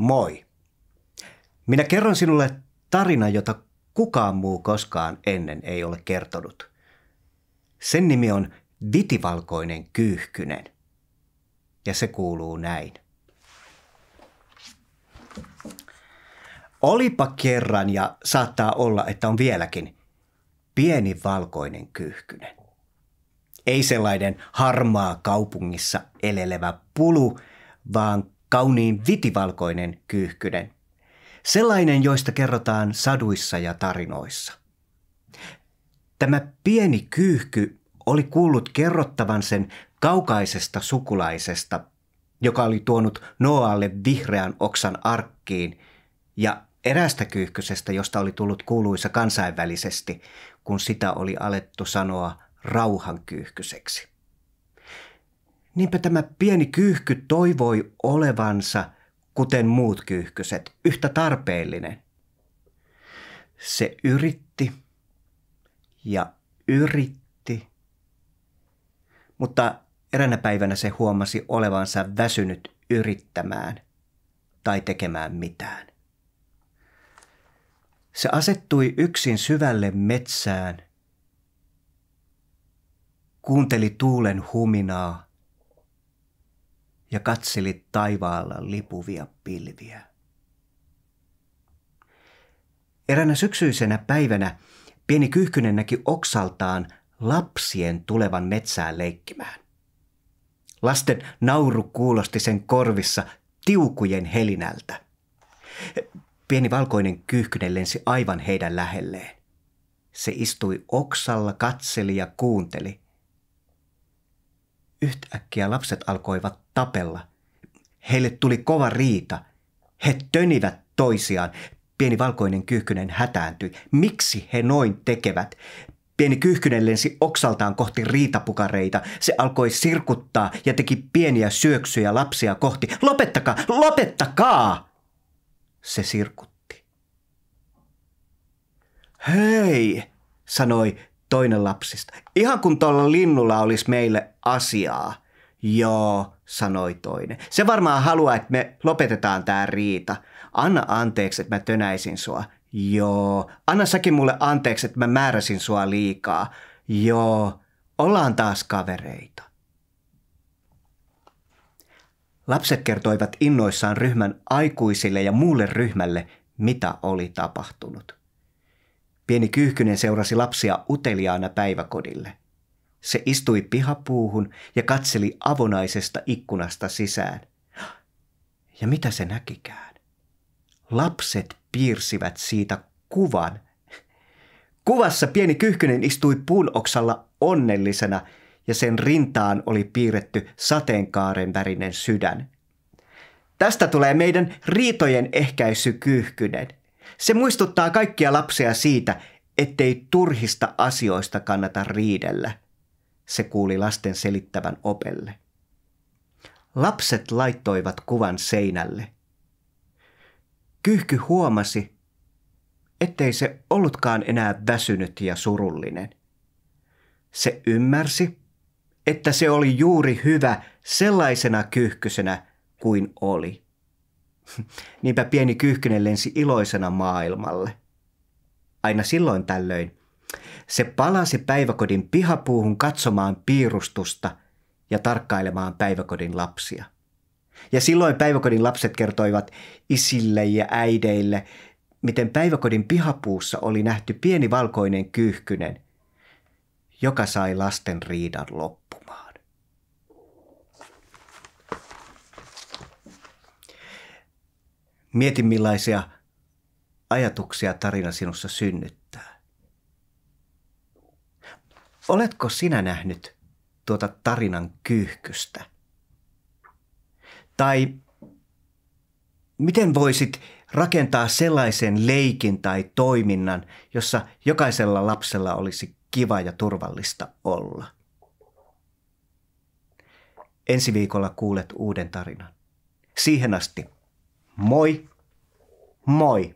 Moi. Minä kerron sinulle tarina, jota kukaan muu koskaan ennen ei ole kertonut. Sen nimi on Vitivalkoinen kyyhkynen. Ja se kuuluu näin. Olipa kerran ja saattaa olla, että on vieläkin pieni valkoinen kyyhkynen. Ei sellainen harmaa kaupungissa elelevä pulu, vaan kauniin vitivalkoinen kyyhkynen. Sellainen, joista kerrotaan saduissa ja tarinoissa. Tämä pieni kyyhky oli kuullut kerrottavan sen kaukaisesta sukulaisesta, joka oli tuonut Noalle vihreän oksan arkkiin ja erästä kyyhkysestä, josta oli tullut kuuluisa kansainvälisesti, kun sitä oli alettu sanoa rauhankyyhkyseksi. Niinpä tämä pieni kyyhky toivoi olevansa, kuten muut kyyhkyset, yhtä tarpeellinen. Se yritti ja yritti, mutta eräänä päivänä se huomasi olevansa väsynyt yrittämään tai tekemään mitään. Se asettui yksin syvälle metsään, kuunteli tuulen huminaa – ja katselit taivaalla lipuvia pilviä. Eränä syksyisenä päivänä pieni kyyhkynen näki oksaltaan lapsien tulevan metsään leikkimään. Lasten nauru kuulosti sen korvissa tiukujen helinältä. Pieni valkoinen kyyhkynen lensi aivan heidän lähelleen. Se istui oksalla, katseli ja kuunteli – Yhtäkkiä lapset alkoivat tapella. Heille tuli kova riita. He tönivät toisiaan. Pieni valkoinen kyyhkynen hätääntyi. Miksi he noin tekevät? Pieni kyyhkynen lensi oksaltaan kohti riitapukareita. Se alkoi sirkuttaa ja teki pieniä syöksyjä lapsia kohti. Lopettakaa! Lopettakaa! Se sirkutti. Hei, sanoi toinen lapsista. Ihan kun tuolla linnulla olisi meille asiaa. Joo, sanoi toinen. Se varmaan haluaa, että me lopetetaan tämä riita. Anna anteeksi, että mä tönäisin sua. Joo. Anna säkin mulle anteeksi, että mä määräsin sua liikaa. Joo. Ollaan taas kavereita. Lapset kertoivat innoissaan ryhmän aikuisille ja muulle ryhmälle, mitä oli tapahtunut. Pieni kyyhkynen seurasi lapsia uteliaana päiväkodille. Se istui pihapuuhun ja katseli avonaisesta ikkunasta sisään. Ja mitä se näkikään? Lapset piirsivät siitä kuvan. Kuvassa pieni kyyhkynen istui puun oksalla onnellisena ja sen rintaan oli piirretty sateenkaaren värinen sydän. Tästä tulee meidän riitojen ehkäisykyyhkynen. Se muistuttaa kaikkia lapsia siitä, ettei turhista asioista kannata riidellä, se kuuli lasten selittävän opelle. Lapset laittoivat kuvan seinälle. Kyhky huomasi, ettei se ollutkaan enää väsynyt ja surullinen. Se ymmärsi, että se oli juuri hyvä sellaisena kyhkysenä kuin oli. Niinpä pieni kyyhkynen lensi iloisena maailmalle. Aina silloin tällöin se palasi päiväkodin pihapuuhun katsomaan piirustusta ja tarkkailemaan päiväkodin lapsia. Ja silloin päiväkodin lapset kertoivat isille ja äideille, miten päiväkodin pihapuussa oli nähty pieni valkoinen kyyhkynen, joka sai lasten riidan loppuun. Mieti millaisia ajatuksia tarina sinussa synnyttää. Oletko sinä nähnyt tuota tarinan kyyhkystä? Tai miten voisit rakentaa sellaisen leikin tai toiminnan, jossa jokaisella lapsella olisi kiva ja turvallista olla? Ensi viikolla kuulet uuden tarinan. Siihen asti Moi. Moi.